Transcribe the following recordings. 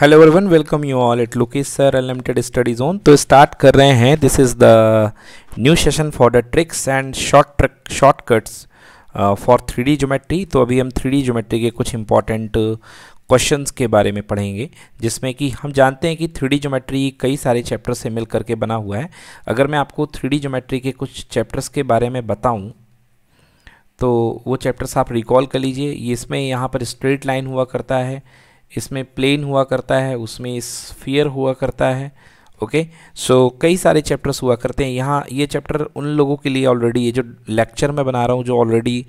Hello everyone welcome you all it Lucky sir unlimited study zone तो start कर रहे हैं this is the new session for the tricks and short trick shortcuts for three D geometry तो अभी हम three D geometry के कुछ important questions uh, के बारे में पढ़ेंगे जिसमें कि हम जानते हैं कि थ्री डी ज्योमेट्री कई सारे चैप्टर से मिल करके बना हुआ है अगर मैं आपको थ्री डी ज्योमेट्री के कुछ चैप्टर्स के बारे में बताऊँ तो वो चैप्टर्स आप रिकॉल कर लीजिए इसमें यहाँ पर स्ट्रेट लाइन हुआ करता है इसमें प्लेन हुआ करता है उसमें स्फीयर हुआ करता है ओके okay? सो so, कई सारे चैप्टर्स हुआ करते हैं यहाँ ये चैप्टर उन लोगों के लिए ऑलरेडी ये जो लेक्चर मैं बना रहा हूँ जो ऑलरेडी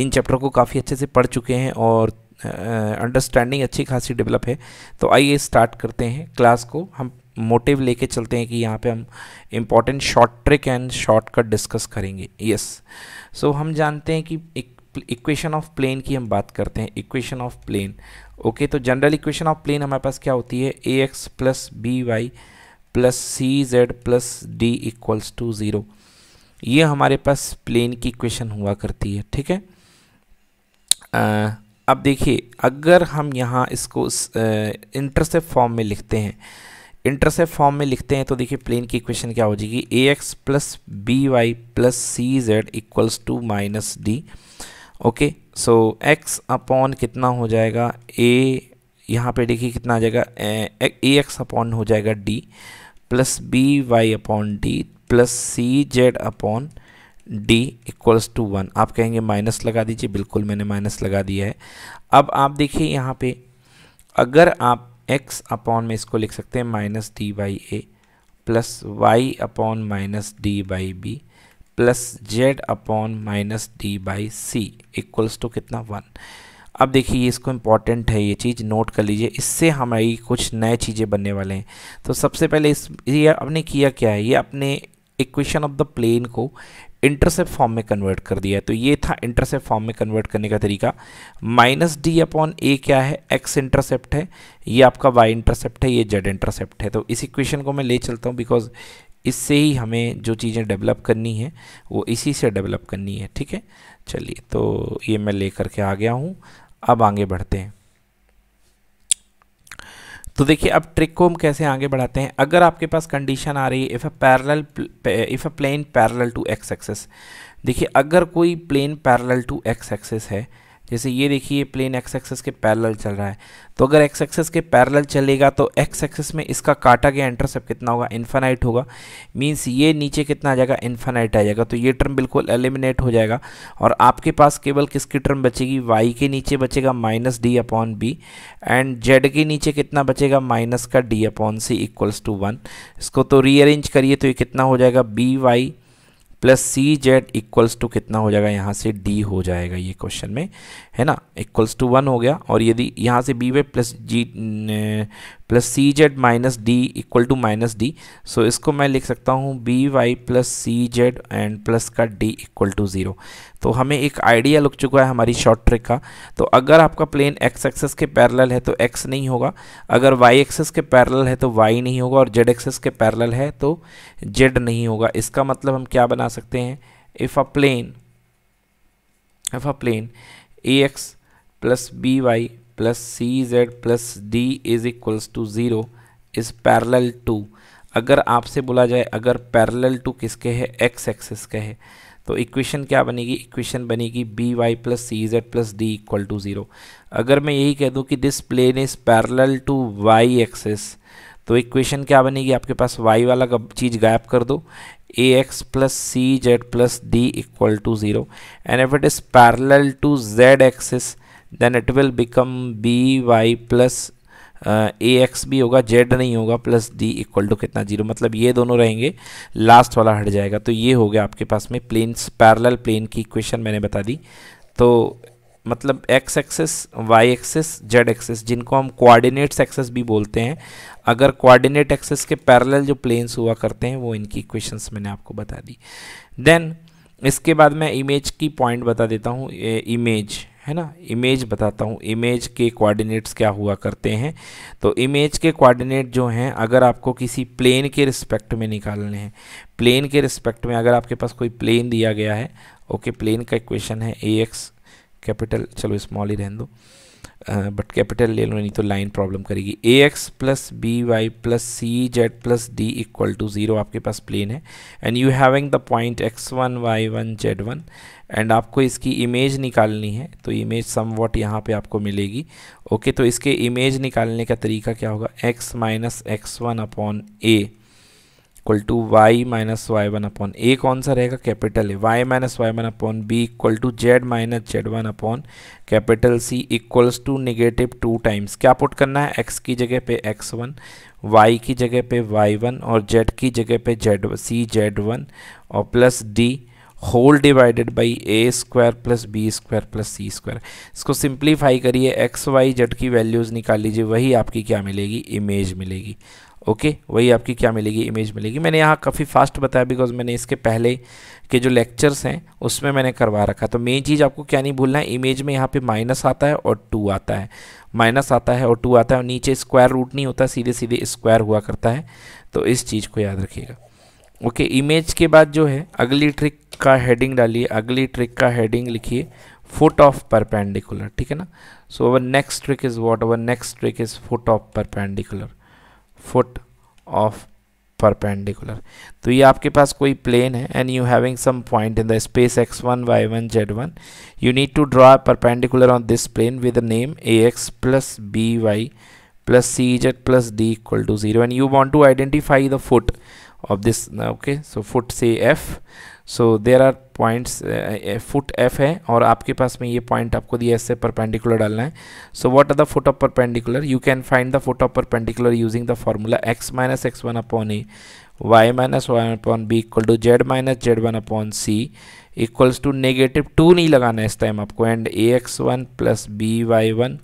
इन चैप्टर को काफ़ी अच्छे से पढ़ चुके हैं और अंडरस्टैंडिंग अच्छी खासी डेवलप है तो आइए स्टार्ट करते हैं क्लास को हम मोटिव लेके चलते हैं कि यहाँ पे हम important short trick and short cut discuss करेंगे यस yes. सो so, हम जानते हैं कि इक्वेशन ऑफ प्लेन की हम बात करते हैं इक्वेशन ऑफ प्लेन ओके तो जनरल इक्वेशन ऑफ प्लेन हमारे पास क्या होती है ए x plus B Y plus C Z plus D equals to zero ये हमारे पास प्लेन की इक्वेशन हुआ करती है ठीक है आ, अब देखिए अगर हम यहाँ इसको इंटरसेप्ट फॉर्म में लिखते हैं इंटरसेप्ट फॉर्म में लिखते हैं तो देखिए प्लेन की इक्वेशन क्या हो जाएगी A x plus B Y plus C Z equals to minus D okay so X upon कितना हो जाएगा ए यहाँ पे देखिए कितना आ जाएगा ए एक्स अपॉन हो जाएगा D plus B Y upon D plus C Z upon D equals to one आप कहेंगे माइनस लगा दीजिए बिल्कुल मैंने माइनस लगा दिया है अब आप देखिए यहाँ पे अगर आप x अपॉन में इसको लिख सकते हैं minus D by A plus Y upon minus D by B plus Z upon minus D by C equals to कितना वन अब देखिए ये इसको इम्पॉर्टेंट है ये चीज़ नोट कर लीजिए इससे हमारी कुछ नए चीज़ें बनने वाले हैं तो सबसे पहले इस ये आपने किया क्या है ये अपने इक्वेशन ऑफ द प्लेन को इंटरसेप्ट फॉर्म में कन्वर्ट कर दिया है तो ये था इंटरसेप्ट फॉर्म में कन्वर्ट करने का तरीका माइनस डी अपॉन ए क्या है एक्स इंटरसेप्ट है ये आपका वाई इंटरसेप्ट है ये जेड इंटरसेप्ट है तो इस इक्वेशन को मैं ले चलता हूँ बिकॉज इससे ही हमें जो चीज़ें डेवलप करनी है वो इसी से डेवलप करनी है ठीक है चलिए तो ये मैं ले करके आ गया हूँ अब आगे बढ़ते हैं तो देखिए अब ट्रिक को हम कैसे आगे बढ़ाते हैं अगर आपके पास कंडीशन आ रही है if a parallel if a plane parallel to X axis देखिए अगर कोई plane parallel to X axis है जैसे ये देखिए प्लेन एक्स एक्सेस के पैरेलल चल रहा है तो अगर एक्स एक्सेस के पैरेलल चलेगा तो एक्स एक्सेस में इसका काटा गया इंटरसेप्ट कितना होगा इन्फानाइट होगा मींस ये नीचे कितना आ जाएगा इन्फानाइट आ जाएगा तो ये टर्म बिल्कुल एलिमिनेट हो जाएगा और आपके पास केवल किसकी टर्म बचेगी वाई के नीचे बचेगा minus D upon B and Z के नीचे कितना बचेगा माइनस का D upon C equals to one इसको तो रीअरेंज करिए तो ये कितना हो जाएगा B Y plus C Z equals to कितना हो जाएगा यहाँ से डी हो जाएगा ये क्वेश्चन में है ना इक्वल्स टू वन हो गया और यदि यहाँ से B Y plus G plus C Z minus D equal to minus D so इसको मैं लिख सकता हूँ B Y plus C Z and plus का डी इक्वल टू ज़ीरो तो हमें एक आइडिया लग चुका है हमारी शॉर्ट ट्रिक का तो अगर आपका प्लेन एक्स एक्सेस के पैरेलल है तो एक्स नहीं होगा अगर वाई एक्सेस के पैरेलल है तो वाई नहीं होगा और जेड एक्सेस के पैरेलल है तो जेड नहीं होगा इसका मतलब हम क्या बना सकते हैं if a plane if a plane A x plus B Y plus C Z plus D is equals to zero is parallel to अगर आपसे बोला जाए अगर पैरल टू किसके है एक्स एक्सेस के है तो इक्वेशन क्या बनेगी इक्वेशन बनेगी B Y plus C Z plus D equal to zero अगर मैं यही कह दूँ कि this plane is parallel to Y axis तो इक्वेशन क्या बनेगी आपके पास वाई वाला चीज़ गायब कर दो A x plus C Z plus D equal to zero and if it is parallel to Z axis then it will become B Y plus A X भी होगा जेड नहीं होगा प्लस डी इक्वल टू कितना zero मतलब ये दोनों रहेंगे last वाला हट जाएगा तो ये हो गया आपके पास में प्लेन्स पैरल प्लेन की इक्वेशन मैंने बता दी तो मतलब X axis Y axis Z axis जिनको हम कोऑर्डिनेट्स एक्सेस भी बोलते हैं अगर कोऑर्डिनेट एक्सेस के पैरेलल जो प्लेन्स हुआ करते हैं वो इनकी इक्वेशंस मैंने आपको बता दी देन इसके बाद मैं इमेज की पॉइंट बता देता हूँ इमेज है ना इमेज बताता हूँ इमेज के कोऑर्डिनेट्स क्या हुआ करते हैं तो इमेज के कोऑर्डिनेट जो हैं अगर आपको किसी प्लेन के रिस्पेक्ट में निकालने हैं प्लेन के रिस्पेक्ट में अगर आपके पास कोई प्लेन दिया गया है ओके प्लेन का इक्वेशन है ए एक्स कैपिटल चलो स्मॉल ही रहने दो बट कैपिटल ले लो नहीं तो लाइन प्रॉब्लम करेगी A x plus B Y plus C Z plus D equal to zero आपके पास प्लेन है and you having the point x one Y one Z one and आपको इसकी इमेज निकालनी है तो इमेज सम वॉट यहाँ पर आपको मिलेगी ओके okay, तो इसके इमेज निकालने का तरीका क्या होगा X minus x one upon A equal to Y minus Y one upon A कौन सा रहेगा capital A Y minus Y one upon B equal to Z minus Z one upon capital C equals to negative two times क्या put करना है x की जगह पे x one Y की जगह पे वाई वन और जेड की जगह पे जेड सी जेड वन और plus D whole divided by A square plus B square plus C square इसको सिंप्लीफाई करिए एक्स वाई जेड की वैल्यूज़ निकाल लीजिए वही आपकी क्या मिलेगी इमेज मिलेगी ओके okay, वही आपकी क्या मिलेगी इमेज मिलेगी मैंने यहाँ काफ़ी फास्ट बताया बिकॉज मैंने इसके पहले के जो लेक्चर्स हैं उसमें मैंने करवा रखा तो मेन चीज़ आपको क्या नहीं भूलना है इमेज में यहाँ पे माइनस आता है और टू आता है माइनस आता है और टू आता है और नीचे स्क्वायर रूट नहीं होता सीधे सीधे स्क्वायर हुआ करता है तो इस चीज़ को याद रखिएगा ओके okay, इमेज के बाद जो है अगली ट्रिक का हेडिंग डालिए अगली ट्रिक का हेडिंग लिखिए फुट ऑफ परपेंडिकुलर ठीक है ना so our next trick is what our next trick is foot of perpendicular foot of perpendicular तो ये आपके पास कोई प्लेन है and you having some point in the space x one Y one Z one you need to draw perpendicular on this plane with name a x plus B Y plus C Z plus D equal to zero and you want to identify the foot of this okay so foot से f so there are points foot f है और आपके पास में ये point आपको दिया इससे परपेंडिकुलर डालना है so what are the foot of perpendicular you can find the foot of perpendicular using the formula x minus x one upon a Y minus Y upon B equal to Z minus Z one upon C equals to negative to नहीं लगाना है इस time आपको and A x one plus B Y one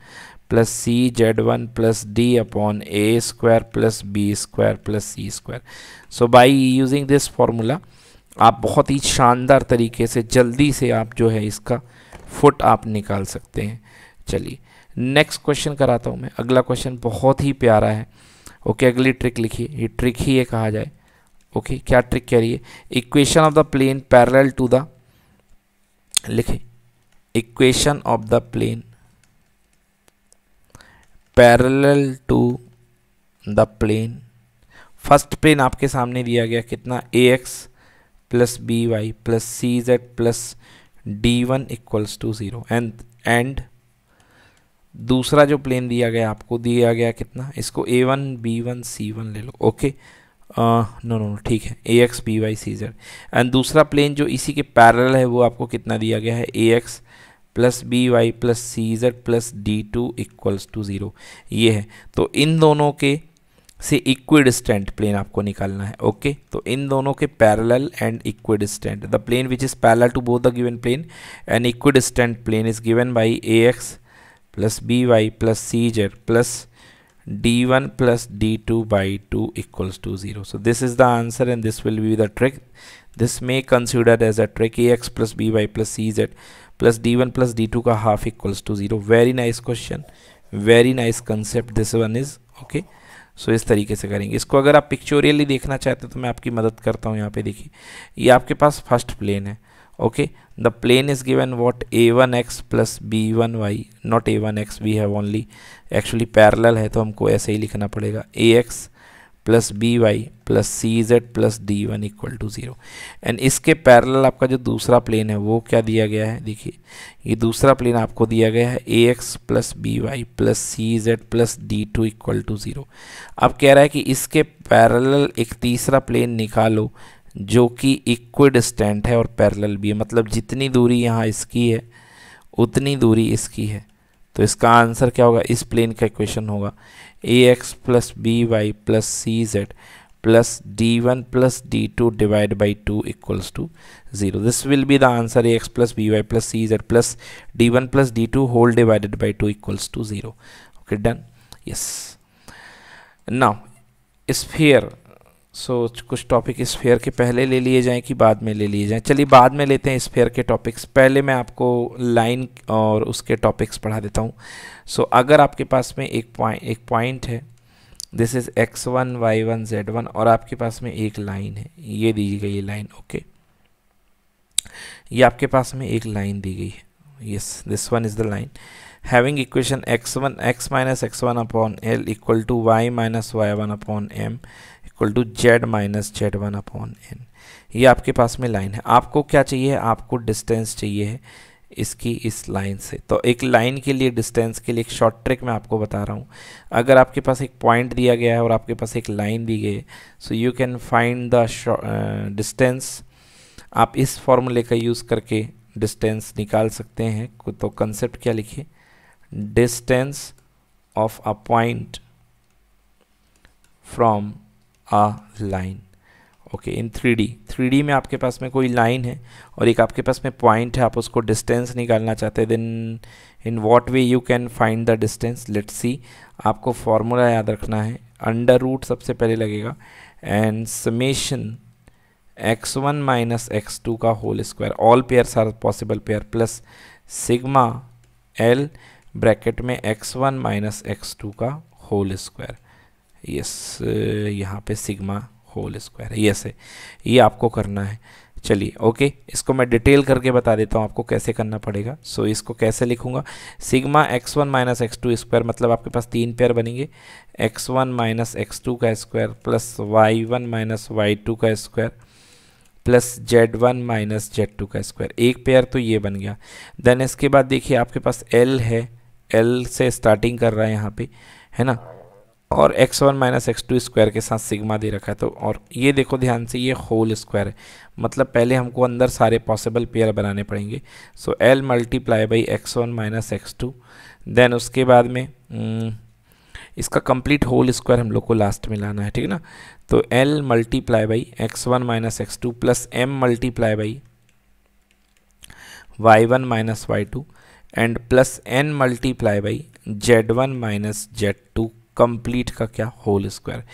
plus C Z one plus D upon A square plus B square plus C square so by using this formula आप बहुत ही शानदार तरीके से जल्दी से आप जो है इसका फुट आप निकाल सकते हैं चलिए नेक्स्ट क्वेश्चन कराता हूँ मैं अगला क्वेश्चन बहुत ही प्यारा है ओके अगली ट्रिक लिखिए ये ट्रिक ही ये कहा जाए ओके क्या ट्रिक कह रही है equation of the plane parallel to the लिखे equation of the plane parallel to the plane first plane आपके सामने दिया गया कितना a x plus by plus cz plus d1 equals to zero and and दूसरा जो प्लेन दिया गया आपको दिया गया कितना इसको a one b one c one ले लो ओके नो नो ठीक है ए x b y c Z and दूसरा प्लेन जो इसी के पैरल है वो आपको कितना दिया गया है ए x plus B Y plus C Z plus d two equals to zero ये है तो इन दोनों के से स्टेंट प्लेन आपको निकालना है ओके तो इन दोनों के parallel and equidistant the plane which is parallel to both the given plane and equidistant plane is given by a x plus B Y plus C Z plus d one plus d two by two equals to zero so this is the answer and this will be the trick this may consider as a trick a x plus B Y plus C Z plus d one plus d two का half equals to zero very nice question very nice concept this one is okay so इस तरीके से करेंगे इसको अगर आप पिक्चोरियली देखना चाहते हो तो मैं आपकी मदद करता हूँ यहाँ पे देखिए ये आपके पास फर्स्ट प्लेन है okay the plane is given what a one x plus b one y not a one x we have only actually parallel है तो हमको ऐसे ही लिखना पड़ेगा a x plus B Y plus C Z plus d one equal to zero and इसके parallel आपका जो दूसरा प्लेन है वो क्या दिया गया है देखिए ये दूसरा प्लेन आपको दिया गया है ए x plus B Y plus C Z plus d two equal to zero अब कह रहा है कि इसके पैरेलल एक तीसरा प्लेन निकालो जो कि इक्विड स्टैंड है और पैरल भी है मतलब जितनी दूरी यहाँ इसकी है उतनी दूरी इसकी है तो इसका आंसर क्या होगा इस प्लेन का इक्वेशन होगा a x plus B Y plus C Z plus d one plus d two divide by two equals to zero this will be the answer a x plus B Y plus C Z plus d one plus d two whole divided by two equals to zero okay done yes now sphere so so, कुछ topic sphere के पहले ले लिए जाएं कि बाद में ले लिए जाएं चलिए बाद में लेते हैं स्फेयर के टॉपिक्स पहले मैं आपको लाइन और उसके टॉपिक्स पढ़ा देता हूँ सो so, अगर आपके पास में एक पॉइंट एक पॉइंट है this is x one Y one Z one और आपके पास में एक लाइन है ये दी गई है लाइन ओके ये आपके पास में एक लाइन दी गई है yes this one is the line having equation x one x minus x one upon l equal to Y minus Y one upon m equal to Z minus Z one upon n ये आपके पास में line है आपको क्या चाहिए आपको distance चाहिए है इसकी इस लाइन से तो एक लाइन के लिए डिस्टेंस के लिए एक शॉर्ट ट्रिक मैं आपको बता रहा हूँ अगर आपके पास एक पॉइंट दिया गया है और आपके पास एक लाइन दी गई है so you can find the distance आप इस फॉर्मूले का यूज़ करके डिस्टेंस निकाल सकते हैं तो कंसेप्ट क्या लिखिए distance of a point from a line okay in three D three D में आपके पास में कोई लाइन है और एक आपके पास में पॉइंट है आप उसको डिस्टेंस निकालना चाहते हैं then in what way you can find the distance let see आपको फॉर्मूला याद रखना है अंडर रूट सबसे पहले लगेगा and summation x one minus x two का whole square all pairs are possible pair plus sigma l bracket में x one minus x two का होल स्क्वायर यस यहाँ पे सिग्मा होल स्क्वायर है yes है ये आपको करना है चलिए ओके इसको मैं डिटेल करके बता देता हूँ आपको कैसे करना पड़ेगा सो so, इसको कैसे लिखूंगा sigma x one minus x two square मतलब आपके पास तीन पेयर बनेंगे x one minus x two का square plus y one minus y two का square plus z one minus z two का स्क्वायर एक पेयर तो ये बन गया देन इसके बाद देखिए आपके पास एल है एल से स्टार्टिंग कर रहा है यहाँ पर है ना और x one minus x two square के साथ सिग्मा दे रखा है तो और ये देखो ध्यान से ये होल स्क्वायर है मतलब पहले हमको अंदर सारे पॉसिबल पेयर बनाने पड़ेंगे so l multiply by x one minus x two then उसके बाद में हम्म, इसका कंप्लीट होल स्क्वायर हम लोग को लास्ट में लाना है ठीक है ना तो l multiply by x one minus x two plus m multiply by y one minus y two and plus n multiply by z one minus z two complete का क्या होल स्क्वायर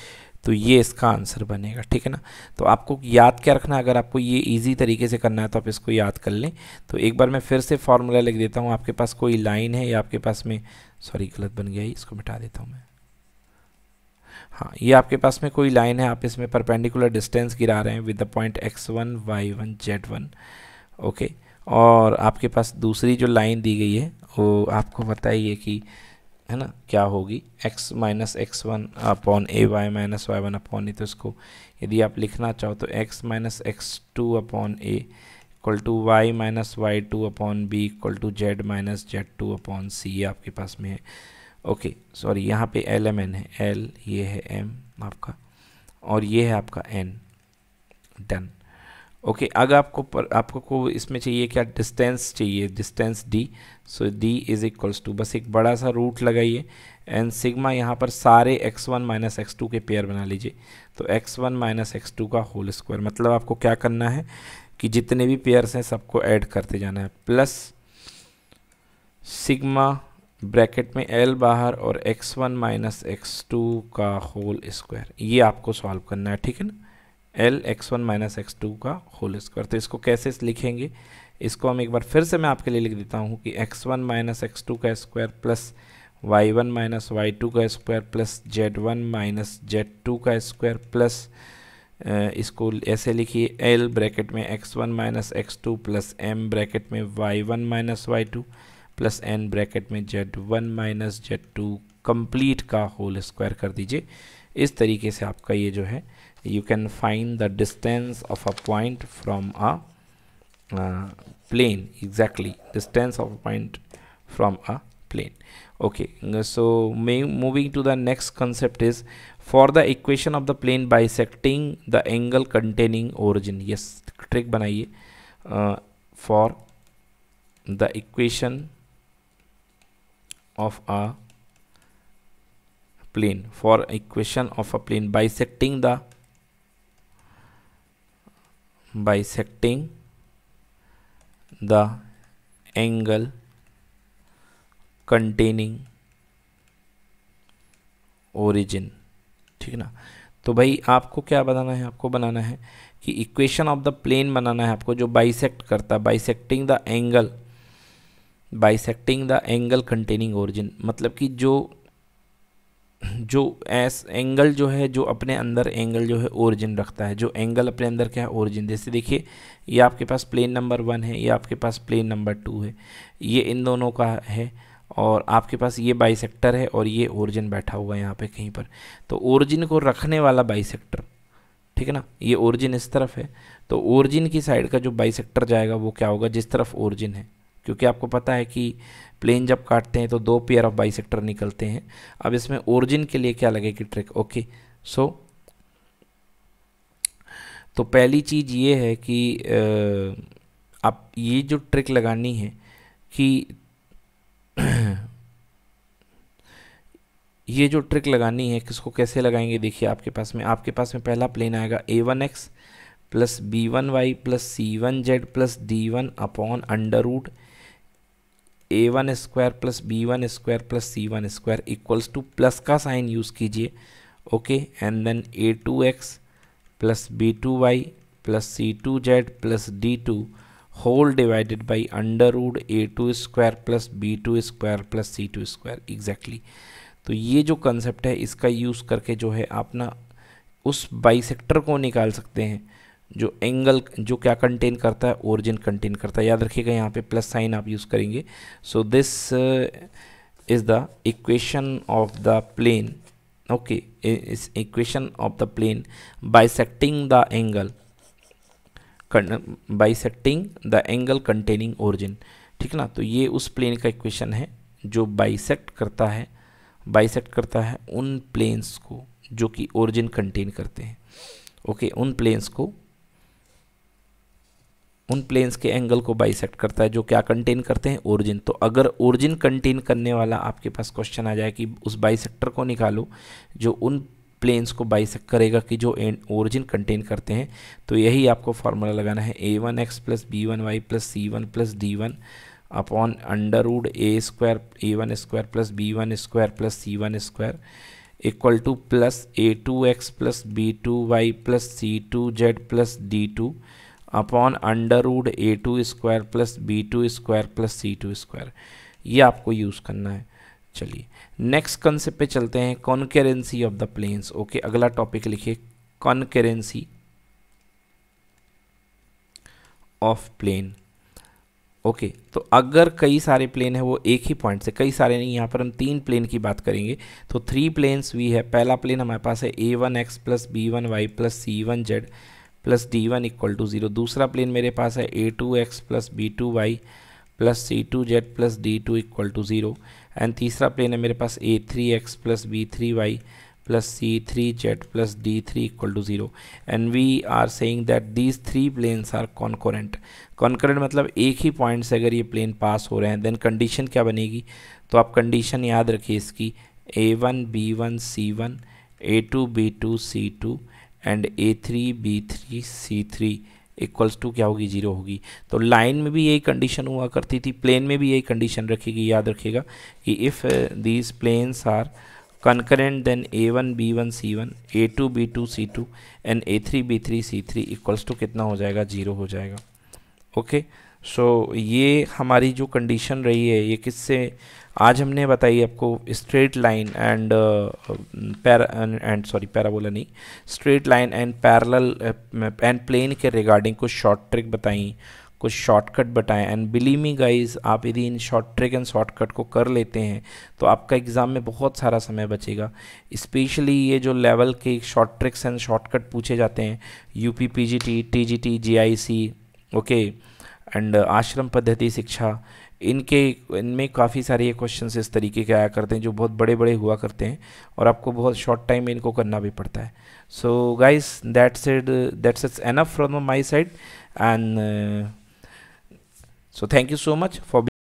तो ये इसका आंसर बनेगा ठीक है ना तो आपको याद क्या रखना अगर आपको ये इजी तरीके से करना है तो आप इसको याद कर लें तो एक बार मैं फिर से फार्मूला लिख देता हूँ आपके पास कोई लाइन है या आपके पास में सॉरी गलत बन गया इसको मिटा देता हूँ मैं हाँ ये आपके पास में कोई लाइन है आप इसमें परपेंडिकुलर डिस्टेंस गिरा रहे हैं with the point x one Y one Z one okay और आपके पास दूसरी जो लाइन दी गई है वो आपको बताइए कि है ना क्या होगी x minus x one upon a Y minus Y one upon a तो इसको यदि आप लिखना चाहो तो x minus x two upon A equal to Y minus y two upon B equal to Z minus z two upon c आपके पास में है ओके सॉरी यहाँ पे एल एम एन है एल ये है एम आपका और ये है आपका एन डन ओके okay, अगर आपको पर, आपको को इसमें चाहिए क्या डिस्टेंस चाहिए distance d so d is equals to बस एक बड़ा सा रूट लगाइए एंड सिग्मा यहाँ पर सारे x one minus x two के पेयर बना लीजिए तो x one minus x two का होल स्क्वायर मतलब आपको क्या करना है कि जितने भी पेयर्स हैं सबको ऐड करते जाना है प्लस सिग्मा ब्रैकेट में एल बाहर और x one minus x two का होल स्क्वायर ये आपको सॉल्व करना है ठीक है ना l x one minus x two का होल स्क्वायर तो इसको कैसे लिखेंगे इसको हम एक बार फिर से मैं आपके लिए लिख देता हूँ कि x one minus x two का square plus y one minus y two का square plus z one minus z two का स्क्वायर प्लस इसको ऐसे लिखिए एल ब्रैकेट में x one minus x two plus m bracket में y one minus y two plus n bracket में z one minus z two complete का whole square कर दीजिए इस तरीके से आपका ये जो है you can find the distance of a point from a plane exactly distance of a point from a plane okay so may moving to the next concept is for the equation of the plane bisecting the angle containing origin yes trick बनाइए for the equation of a plane for equation of a plane bisecting the bisecting the angle containing origin ठीक है ना तो भाई आपको क्या बनाना है आपको बनाना है कि इक्वेशन ऑफ द प्लेन बनाना है आपको जो बाइसेक्ट करता है bisecting the angle bisecting the angle containing origin मतलब कि जो जो एस एंगल जो है जो अपने अंदर एंगल जो है ओरिजिन रखता है जो एंगल अपने अंदर क्या है ओरिजिन जैसे देखिए ये आपके पास प्लेन नंबर वन है ये आपके पास प्लेन नंबर टू है ये इन दोनों का है और आपके पास ये बाइसेक्टर है और ये ओरिजिन बैठा हुआ है यहाँ पे कहीं पर तो ओरिजिन को रखने वाला बाइसेक्टर ठीक है ना ये ओरिजिन इस तरफ है तो ओरिजिन की साइड का जो बाइसेक्टर जाएगा वो क्या होगा जिस तरफ ओरिजिन है क्योंकि आपको पता है कि प्लेन जब काटते हैं तो दो पेयर ऑफ बाई निकलते हैं अब इसमें ओरिजिन के लिए क्या लगेगी ट्रिक ओके सो तो पहली चीज़ ये है कि आप ये जो ट्रिक लगानी है कि ये जो ट्रिक लगानी है किसको कैसे लगाएंगे देखिए आपके पास में आपके पास में पहला प्लेन आएगा a one x plus b one y plus c one z plus d one upon under root a one square plus b one square plus c one square equals to plus का sign use कीजिए okay and then a two x plus b two y plus c two z plus d two whole divided by under root a two square plus b two square plus c two square exactly तो ये जो concept है इसका use करके जो है आप ना उस बाई को निकाल सकते हैं जो एंगल जो क्या कंटेन करता है ओरिजिन कंटेन करता है याद रखिएगा यहाँ पे प्लस साइन आप यूज़ करेंगे so this is the equation of the plane okay इस equation of the plane bisecting the angle bisecting the angle containing origin ठीक ना तो ये उस प्लेन का इक्वेशन है जो बाइसेक्ट करता है बाइसेक्ट करता है उन प्लेन्स को जो कि ओरिजिन कंटेन करते हैं ओके okay, उन प्लेन्स को उन प्लेन्स के एंगल को बाइसेक्ट करता है जो क्या कंटेन करते हैं ओरिजिन तो अगर ओरिजिन कंटेन करने वाला आपके पास क्वेश्चन आ जाए कि उस बाइसेक्टर को निकालो जो उन प्लेन्स को बाइसेक्ट करेगा कि जो एंड ओरिजिन कंटेन करते हैं तो यही आपको फार्मूला लगाना है a one x plus b one y plus c one plus d one upon under root a square a one square plus b one square plus c one square equal to plus a two x plus b two y plus c two z plus d two upon under a two square plus b two square plus c two square ये आपको use करना है चलिए next concept पे चलते हैं concurrency of the planes okay अगला topic लिखिए concurrency of plane okay okay, तो अगर कई सारे प्लेन है वो एक ही पॉइंट से कई सारे नहीं यहाँ पर हम तीन प्लेन की बात करेंगे तो थ्री प्लेन्स वी है पहला प्लेन हमारे पास है a one x plus b one y plus c one z plus d one equal to zero दूसरा प्लेन मेरे पास है a two x plus b two y plus c two z plus d two equal to zero and तीसरा plane है मेरे पास a three x plus b three y plus three z plus d three equal to zero and we are saying that these three planes are concurrent concurrent मतलब एक ही point से अगर ये plane पास हो रहे हैं देन कंडीशन क्या बनेगी तो आप कंडीशन याद रखिए इसकी a one one one b c a two b two c two and a three b three c three equals to क्या होगी जीरो होगी तो लाइन में भी यही कंडीशन हुआ करती थी प्लेन में भी यही कंडीशन रखेगी याद रखिएगा कि if these planes are two b two c two and a three b three c three equals to कितना हो जाएगा जीरो हो जाएगा ओके okay? सो so, ये हमारी जो कंडीशन रही है ये किससे आज हमने बताई आपको straight line and para and sorry parabola नहीं straight line and parallel and plane के रिगार्डिंग कुछ शॉर्ट ट्रिक बताई कुछ शॉर्टकट बताएं एंड बिलीव मी गाइस आप यदि इन शॉर्ट ट्रिक एंड शॉर्टकट को कर लेते हैं तो आपका एग्ज़ाम में बहुत सारा समय बचेगा स्पेशली ये जो लेवल के शॉर्ट ट्रिक्स एंड शॉर्टकट पूछे जाते हैं U P P G T T G T G I C okay and आश्रम पद्धति शिक्षा इनके इनमें काफ़ी सारे ये क्वेश्चन इस तरीके के आया करते हैं जो बहुत बड़े बड़े हुआ करते हैं और आपको बहुत शॉर्ट टाइम में इनको करना भी पड़ता है so guys that's it that's it's enough from my side and so thank you so much for